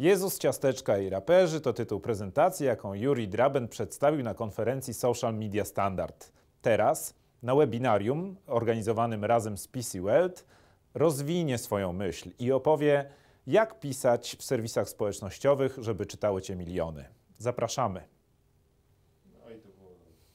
Jezus, ciasteczka i raperzy to tytuł prezentacji, jaką Juri Draben przedstawił na konferencji Social Media Standard. Teraz na webinarium organizowanym razem z PC World, rozwinie swoją myśl i opowie, jak pisać w serwisach społecznościowych, żeby czytały Cię miliony. Zapraszamy. No